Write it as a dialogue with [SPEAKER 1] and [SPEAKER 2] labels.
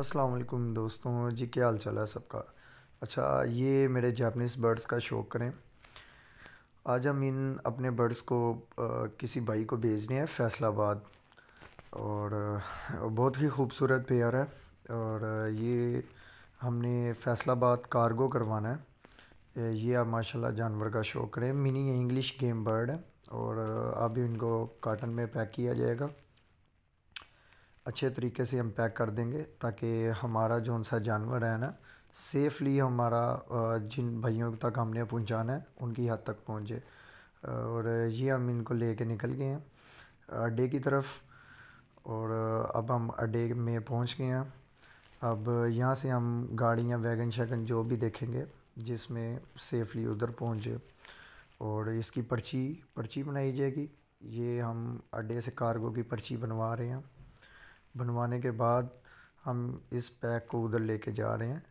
[SPEAKER 1] अस्सलाम वालेकुम दोस्तों जी क्या हाल चाल है सबका अच्छा ये मेरे जापनीज़ बर्ड्स का शौक़ करें आज हम इन अपने बर्ड्स को आ, किसी भाई को भेजने हैं फैसलाबाद और आ, बहुत ही खूबसूरत पेयर है और ये हमने फैसलाबाद कार्गो करवाना है ये आप माशाल्लाह जानवर का शौक़ करें मिनी इंग्लिश गेम बर्ड है और अभी इनको काटन में पैक किया जाएगा अच्छे तरीके से हम पैक कर देंगे ताकि हमारा जो सा जानवर है ना सेफ़ली हमारा जिन भाइयों तक हमने पहुंचाना है उनकी हद तक पहुंचे और ये हम इनको ले कर निकल गए हैं अड्डे की तरफ और अब हम अड्डे में पहुंच गए हैं अब यहाँ से हम गाड़ियाँ वैगन शैगन जो भी देखेंगे जिसमें सेफ़ली उधर जाए और इसकी पर्ची पर्ची बनाई जाएगी ये हम अड्डे से कार्गो की पर्ची बनवा रहे हैं बनवाने के बाद हम इस पैक को उधर लेके जा रहे हैं